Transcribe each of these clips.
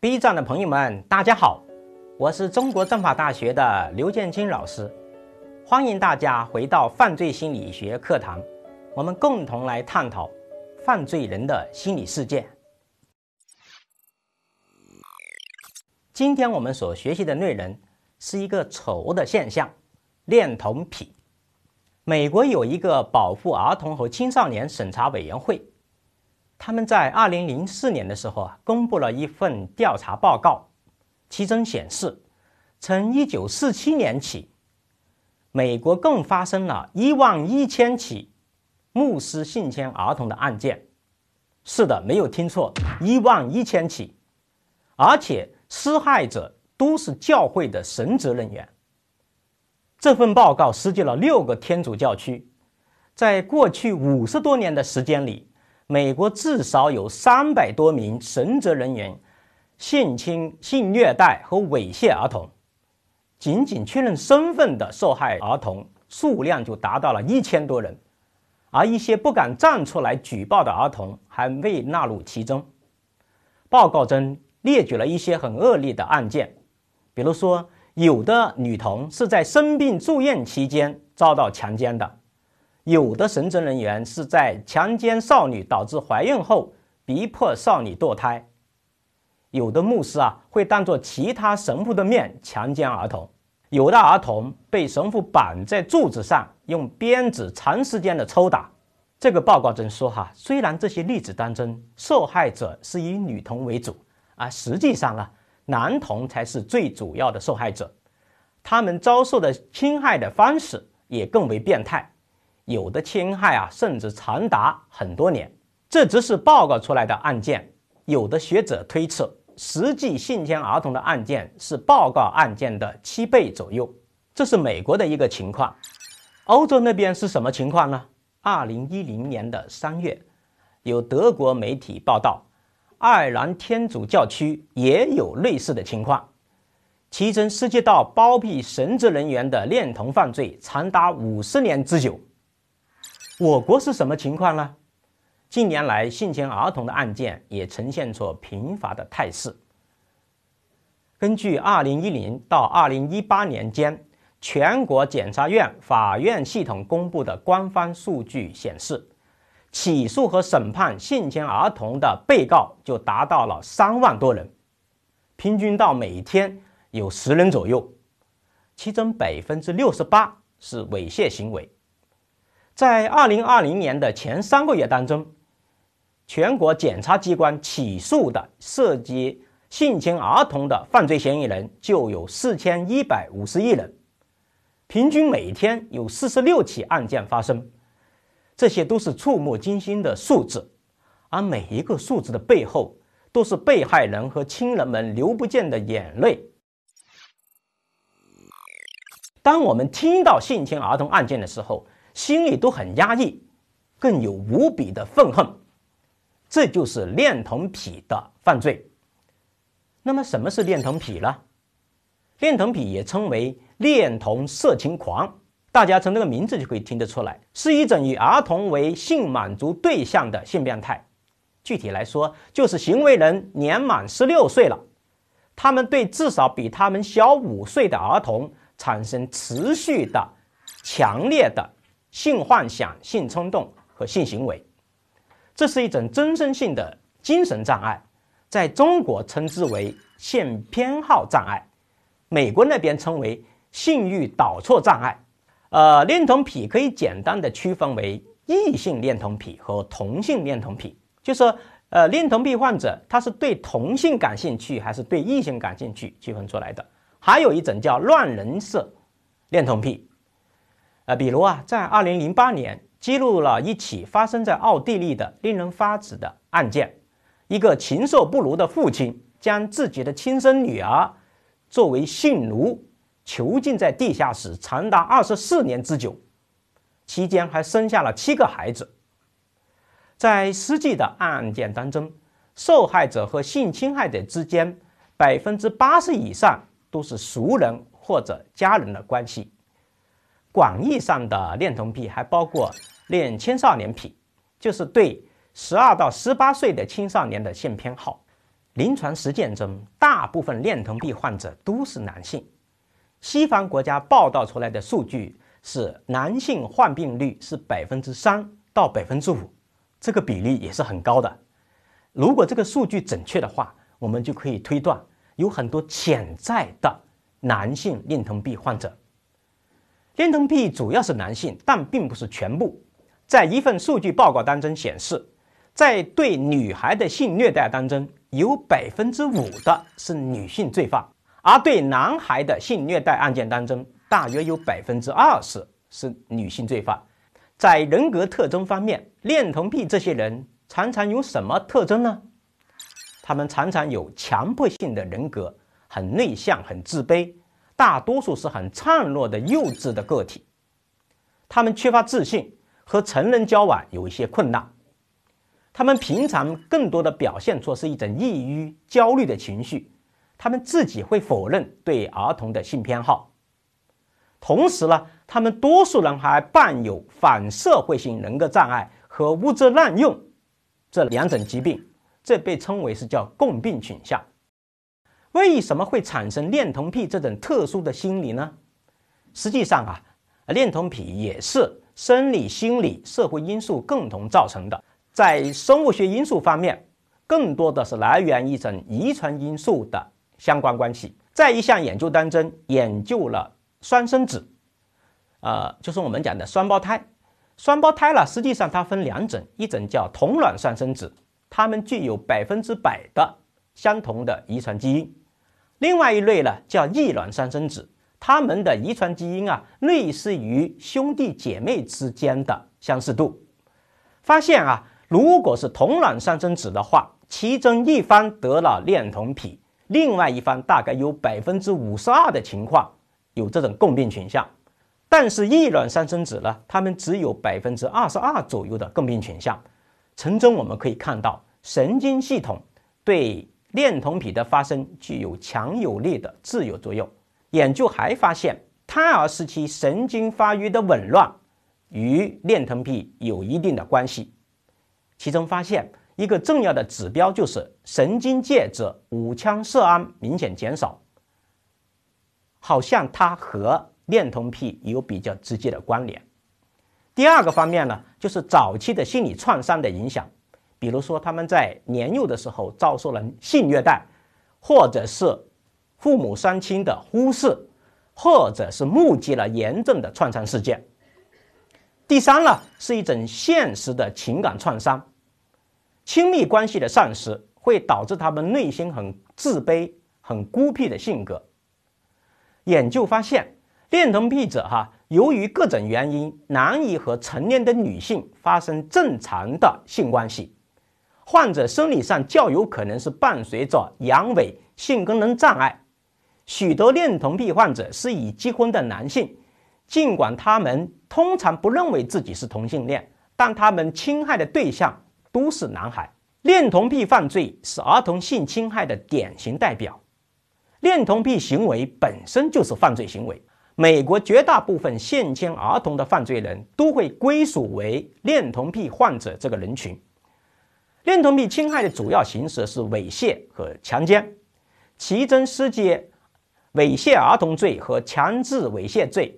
B 站的朋友们，大家好，我是中国政法大学的刘建清老师，欢迎大家回到犯罪心理学课堂，我们共同来探讨犯罪人的心理世界。今天我们所学习的内容是一个丑恶的现象，恋童癖。美国有一个保护儿童和青少年审查委员会，他们在二零零四年的时候啊，公布了一份调查报告，其中显示，从一九四七年起，美国共发生了一万一千起牧师性侵儿童的案件。是的，没有听错，一万一千起，而且。施害者都是教会的神职人员。这份报告涉及了六个天主教区，在过去五十多年的时间里，美国至少有三百多名神职人员性侵、性虐待和猥亵儿童。仅仅确认身份的受害儿童数量就达到了一千多人，而一些不敢站出来举报的儿童还未纳入其中。报告称，列举了一些很恶劣的案件，比如说，有的女童是在生病住院期间遭到强奸的，有的神职人员是在强奸少女导致怀孕后逼迫少女堕胎，有的牧师啊会当着其他神父的面强奸儿童，有的儿童被神父绑在柱子上用鞭子长时间的抽打。这个报告中说，哈，虽然这些例子当中受害者是以女童为主。啊，实际上呢，男童才是最主要的受害者，他们遭受的侵害的方式也更为变态，有的侵害啊，甚至长达很多年。这只是报告出来的案件，有的学者推测，实际性侵儿童的案件是报告案件的七倍左右。这是美国的一个情况，欧洲那边是什么情况呢？二零一零年的三月，有德国媒体报道。爱尔兰天主教区也有类似的情况，其中涉及到包庇神职人员的恋童犯罪长达五十年之久。我国是什么情况呢？近年来，性侵儿童的案件也呈现出频发的态势。根据二零一零到二零一八年间全国检察院、法院系统公布的官方数据显示。起诉和审判性侵儿童的被告就达到了三万多人，平均到每天有十人左右，其中百分之六十八是猥亵行为。在二零二零年的前三个月当中，全国检察机关起诉的涉及性侵儿童的犯罪嫌疑人就有四千一百五十一人，平均每天有四十六起案件发生。这些都是触目惊心的数字，而每一个数字的背后，都是被害人和亲人们流不尽的眼泪。当我们听到性侵儿童案件的时候，心里都很压抑，更有无比的愤恨。这就是恋童癖的犯罪。那么，什么是恋童癖呢？恋童癖也称为恋童色情狂。大家从这个名字就可以听得出来，是一种以儿童为性满足对象的性变态。具体来说，就是行为人年满十六岁了，他们对至少比他们小五岁的儿童产生持续的、强烈的性幻想、性冲动和性行为。这是一种终生性的精神障碍，在中国称之为性偏好障碍，美国那边称为性欲导错障碍。呃，恋童癖可以简单的区分为异性恋童癖和同性恋童癖，就是呃，恋童癖患者他是对同性感兴趣还是对异性感兴趣区分出来的。还有一种叫乱伦色恋童癖，呃，比如啊，在二零零八年记录了一起发生在奥地利的令人发指的案件，一个禽兽不如的父亲将自己的亲生女儿作为性奴。囚禁在地下室长达二十四年之久，期间还生下了七个孩子。在实际的案件当中，受害者和性侵害者之间百分之八十以上都是熟人或者家人的关系。广义上的恋童癖还包括恋青少年癖，就是对十二到十八岁的青少年的性偏好。临床实践中，大部分恋童癖患者都是男性。西方国家报道出来的数据是男性患病率是百分之三到百分之五，这个比例也是很高的。如果这个数据准确的话，我们就可以推断有很多潜在的男性恋童癖患者。恋童癖主要是男性，但并不是全部。在一份数据报告当中显示，在对女孩的性虐待当中，有百分之五的是女性罪犯。而对男孩的性虐待案件当中，大约有百分之二十是女性罪犯。在人格特征方面，恋童癖这些人常常有什么特征呢？他们常常有强迫性的人格，很内向，很自卑，大多数是很孱弱的幼稚的个体。他们缺乏自信，和成人交往有一些困难。他们平常更多的表现出是一种抑郁、焦虑的情绪。他们自己会否认对儿童的性偏好，同时呢，他们多数人还伴有反社会性人格障碍和物质滥用这两种疾病，这被称为是叫共病倾向。为什么会产生恋童癖这种特殊的心理呢？实际上啊，恋童癖也是生理、心理、社会因素共同造成的。在生物学因素方面，更多的是来源一种遗传因素的。相关关系，在一项研究当中，研究了双生子，呃，就是我们讲的双胞胎。双胞胎呢，实际上它分两种，一种叫同卵双生子，它们具有百分之百的相同的遗传基因；另外一类呢，叫异卵双生子，他们的遗传基因啊，类似于兄弟姐妹之间的相似度。发现啊，如果是同卵双生子的话，其中一方得了恋童癖。另外一方大概有百分之五十二的情况有这种共病倾向，但是“异卵三生子”呢，他们只有百分之二十二左右的共病倾向。从中我们可以看到，神经系统对恋童癖的发生具有强有力的自由作用。研究还发现，胎儿时期神经发育的紊乱与恋童癖有一定的关系。其中发现一个重要的指标就是。神经介质五羟色胺明显减少，好像它和恋童癖有比较直接的关联。第二个方面呢，就是早期的心理创伤的影响，比如说他们在年幼的时候遭受了性虐待，或者是父母、双亲的忽视，或者是目击了严重的创伤事件。第三呢，是一种现实的情感创伤，亲密关系的丧失。会导致他们内心很自卑、很孤僻的性格。研究发现，恋童癖者哈，由于各种原因难以和成年的女性发生正常的性关系，患者生理上较有可能是伴随着阳痿、性功能障碍。许多恋童癖患者是已结婚的男性，尽管他们通常不认为自己是同性恋，但他们侵害的对象都是男孩。恋童癖犯罪是儿童性侵害的典型代表，恋童癖行为本身就是犯罪行为。美国绝大部分性侵儿童的犯罪人都会归属为恋童癖患者这个人群。恋童癖侵害的主要形式是猥亵和强奸，其中涉街猥亵儿童罪和强制猥亵罪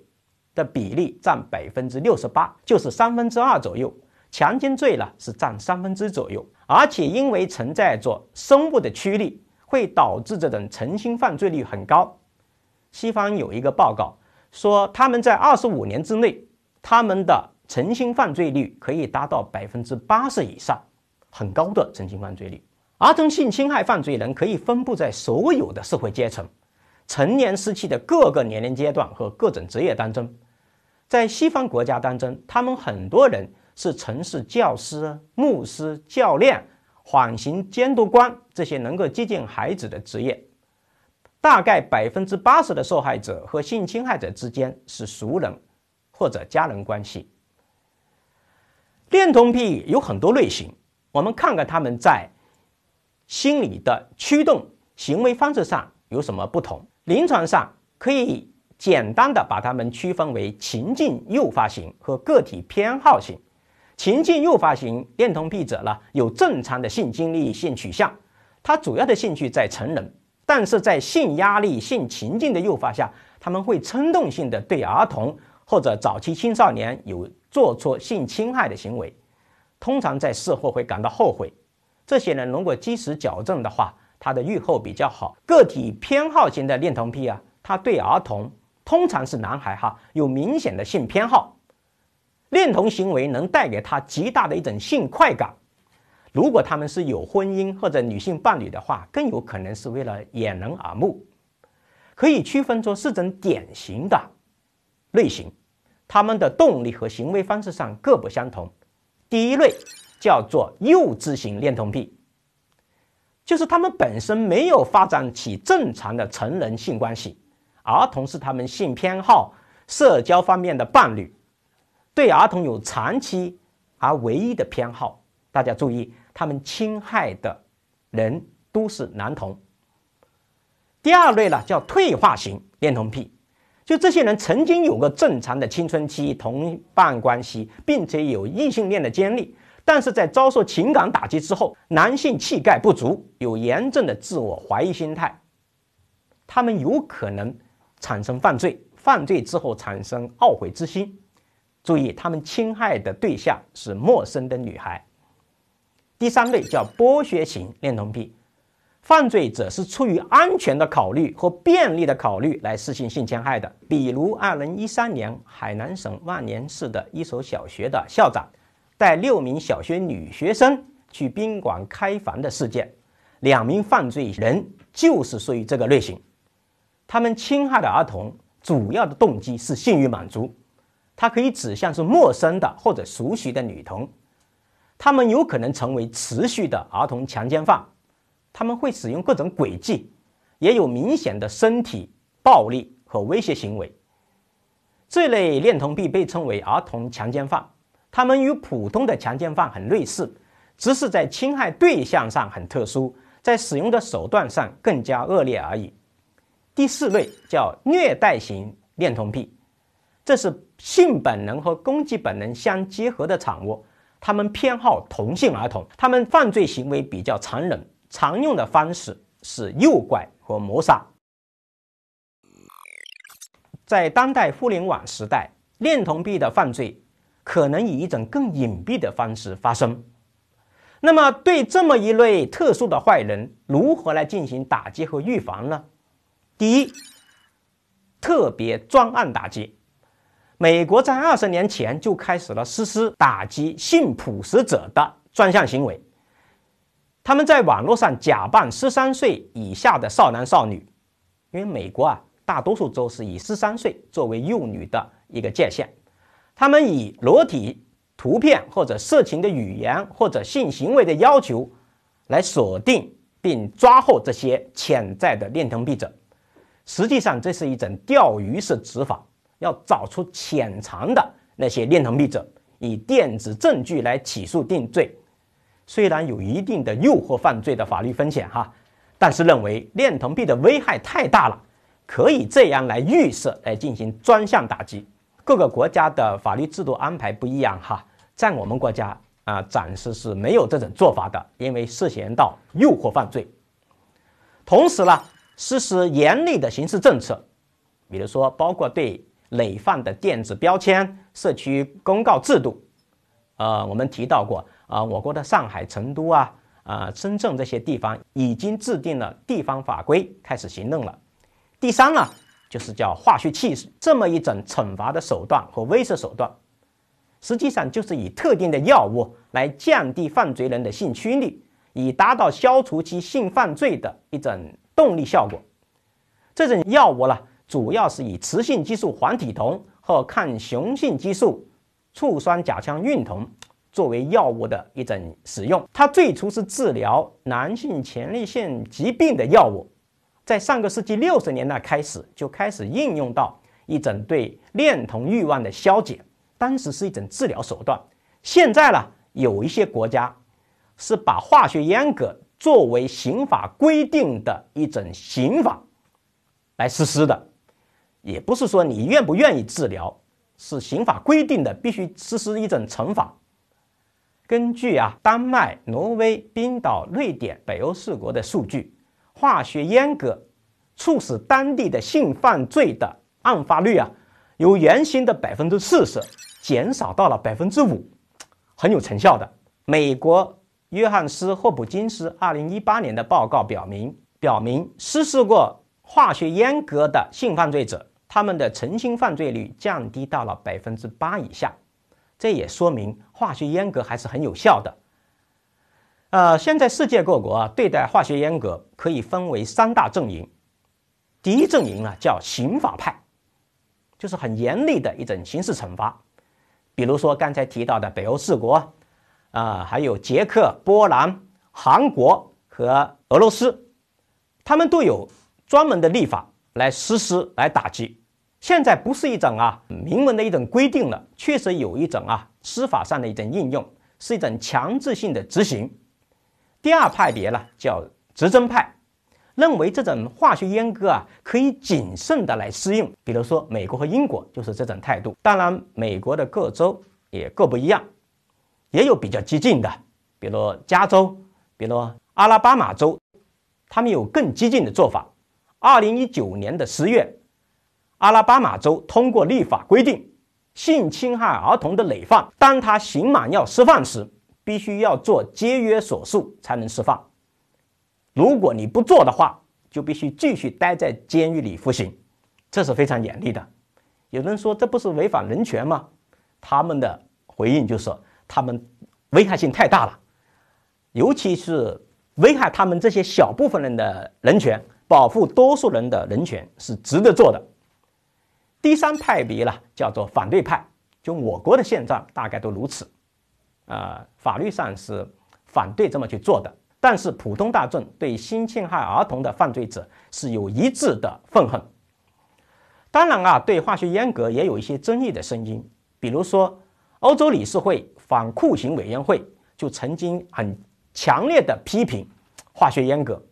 的比例占百分之六十八，就是三分之二左右。强奸罪呢是占三分之左右，而且因为存在着生物的驱力，会导致这种成心犯罪率很高。西方有一个报告说，他们在二十五年之内，他们的成心犯罪率可以达到百分之八十以上，很高的成心犯罪率。儿童性侵害犯罪人可以分布在所有的社会阶层、成年时期的各个年龄阶段和各种职业当中。在西方国家当中，他们很多人。是城市教师、牧师、教练、缓刑监督官这些能够接近孩子的职业。大概百分之八十的受害者和性侵害者之间是熟人或者家人关系。恋童癖有很多类型，我们看看他们在心理的驱动行为方式上有什么不同。临床上可以简单的把他们区分为情境诱发型和个体偏好型。情境诱发型恋童癖者呢，有正常的性经历、性取向，他主要的兴趣在成人，但是在性压力、性情境的诱发下，他们会冲动性的对儿童或者早期青少年有做出性侵害的行为，通常在事后会感到后悔。这些人如果及时矫正的话，他的预后比较好。个体偏好型的恋童癖啊，他对儿童，通常是男孩哈，有明显的性偏好。恋童行为能带给他极大的一种性快感。如果他们是有婚姻或者女性伴侣的话，更有可能是为了掩人耳目。可以区分出四种典型的类型，他们的动力和行为方式上各不相同。第一类叫做幼稚型恋童癖，就是他们本身没有发展起正常的成人性关系，儿童是他们性偏好、社交方面的伴侣。对儿童有长期而唯一的偏好，大家注意，他们侵害的人都是男童。第二类呢，叫退化型恋童癖，就这些人曾经有个正常的青春期同伴关系，并且有异性恋的经历，但是在遭受情感打击之后，男性气概不足，有严重的自我怀疑心态，他们有可能产生犯罪，犯罪之后产生懊悔之心。注意，他们侵害的对象是陌生的女孩。第三类叫剥削型恋童癖，犯罪者是出于安全的考虑和便利的考虑来实行性侵害的。比如，二零一三年海南省万年市的一所小学的校长带六名小学女学生去宾馆开房的事件，两名犯罪人就是属于这个类型。他们侵害的儿童主要的动机是性欲满足。它可以指向是陌生的或者熟悉的女童，他们有可能成为持续的儿童强奸犯，他们会使用各种诡计，也有明显的身体暴力和威胁行为。这类恋童癖被称为儿童强奸犯，他们与普通的强奸犯很类似，只是在侵害对象上很特殊，在使用的手段上更加恶劣而已。第四类叫虐待型恋童癖。这是性本能和攻击本能相结合的产物，他们偏好同性儿童，他们犯罪行为比较残忍，常用的方式是诱拐和谋杀。在当代互联网时代，恋童癖的犯罪可能以一种更隐蔽的方式发生。那么，对这么一类特殊的坏人，如何来进行打击和预防呢？第一，特别专案打击。美国在二十年前就开始了实施打击性捕食者的专项行为。他们在网络上假扮十三岁以下的少男少女，因为美国啊，大多数都是以十三岁作为幼女的一个界限。他们以裸体图片或者色情的语言或者性行为的要求来锁定并抓获这些潜在的恋童癖者。实际上，这是一种钓鱼式执法。要找出潜藏的那些恋童癖者，以电子证据来起诉定罪，虽然有一定的诱惑犯罪的法律风险哈，但是认为恋童癖的危害太大了，可以这样来预设来进行专项打击。各个国家的法律制度安排不一样哈，在我们国家啊，暂时是没有这种做法的，因为涉嫌到诱惑犯罪。同时呢，实施严厉的刑事政策，比如说包括对。累犯的电子标签社区公告制度，呃，我们提到过啊，我国的上海、成都啊，啊，深圳这些地方已经制定了地方法规，开始行动了。第三呢，就是叫化学气，这么一种惩罚的手段和威慑手段，实际上就是以特定的药物来降低犯罪人的性驱力，以达到消除其性犯罪的一种动力效果。这种药物呢？主要是以雌性激素黄体酮和抗雄性激素醋酸甲羟孕酮作为药物的一种使用。它最初是治疗男性前列腺疾病的药物，在上个世纪六十年代开始就开始应用到一种对恋童欲望的消解，当时是一种治疗手段。现在呢，有一些国家是把化学阉割作为刑法规定的一种刑法来实施的。也不是说你愿不愿意治疗，是刑法规定的必须实施一种惩罚。根据啊丹麦、挪威、冰岛、瑞典北欧四国的数据，化学阉割促使当地的性犯罪的案发率啊，由原先的百分之四十减少到了百分之五，很有成效的。美国约翰斯霍普金斯二零一八年的报告表明，表明实施过化学阉割的性犯罪者。他们的成亲犯罪率降低到了百分之八以下，这也说明化学阉割还是很有效的。呃，现在世界各国啊对待化学阉割可以分为三大阵营。第一阵营呢叫刑法派，就是很严厉的一种刑事惩罚，比如说刚才提到的北欧四国，啊，还有捷克、波兰、韩国和俄罗斯，他们都有专门的立法来实施来打击。现在不是一种啊明文的一种规定了，确实有一种啊司法上的一种应用，是一种强制性的执行。第二派别呢叫执政派，认为这种化学阉割啊可以谨慎的来适用，比如说美国和英国就是这种态度。当然，美国的各州也各不一样，也有比较激进的，比如加州，比如阿拉巴马州，他们有更激进的做法。二零一九年的十月。阿拉巴马州通过立法规定，性侵害儿童的累犯，当他刑满要释放时，必须要做节约手术才能释放。如果你不做的话，就必须继续待在监狱里服刑。这是非常严厉的。有人说这不是违反人权吗？他们的回应就是他们危害性太大了，尤其是危害他们这些小部分人的人权，保护多数人的人权是值得做的。第三派别呢，叫做反对派。就我国的现状，大概都如此。啊，法律上是反对这么去做的，但是普通大众对性侵害儿童的犯罪者是有一致的愤恨。当然啊，对化学阉割也有一些争议的声音。比如说，欧洲理事会反酷刑委员会就曾经很强烈的批评化学阉割，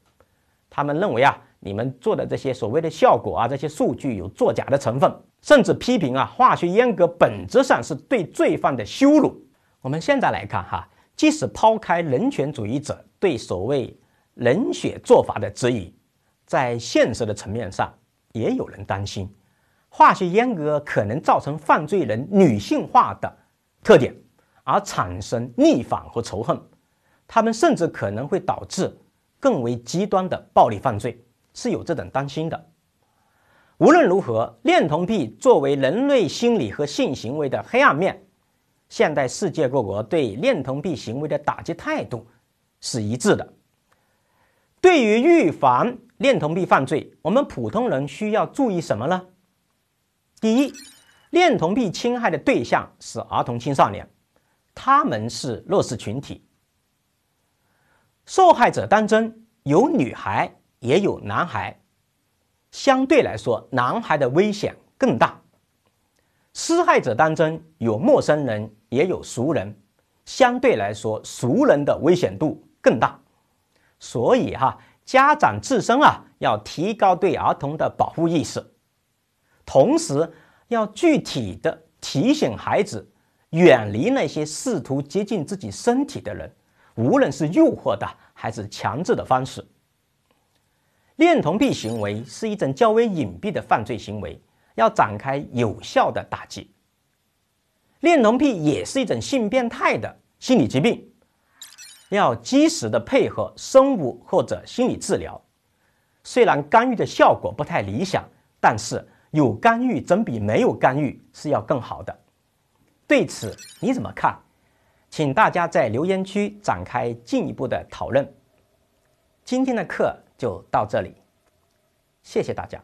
他们认为啊。你们做的这些所谓的效果啊，这些数据有作假的成分，甚至批评啊，化学阉割本质上是对罪犯的羞辱。我们现在来看哈，即使抛开人权主义者对所谓冷血做法的质疑，在现实的层面上，也有人担心，化学阉割可能造成犯罪人女性化的特点，而产生逆反和仇恨，他们甚至可能会导致更为极端的暴力犯罪。是有这种担心的。无论如何，恋童癖作为人类心理和性行为的黑暗面，现代世界各国对恋童癖行为的打击态度是一致的。对于预防恋童癖犯罪，我们普通人需要注意什么呢？第一，恋童癖侵害的对象是儿童、青少年，他们是弱势群体，受害者当中有女孩。也有男孩，相对来说，男孩的危险更大。施害者当中有陌生人，也有熟人，相对来说，熟人的危险度更大。所以哈，家长自身啊，要提高对儿童的保护意识，同时要具体的提醒孩子远离那些试图接近自己身体的人，无论是诱惑的还是强制的方式。恋童癖行为是一种较为隐蔽的犯罪行为，要展开有效的打击。恋童癖也是一种性变态的心理疾病，要及时的配合生物或者心理治疗。虽然干预的效果不太理想，但是有干预总比没有干预是要更好的。对此你怎么看？请大家在留言区展开进一步的讨论。今天的课。就到这里，谢谢大家。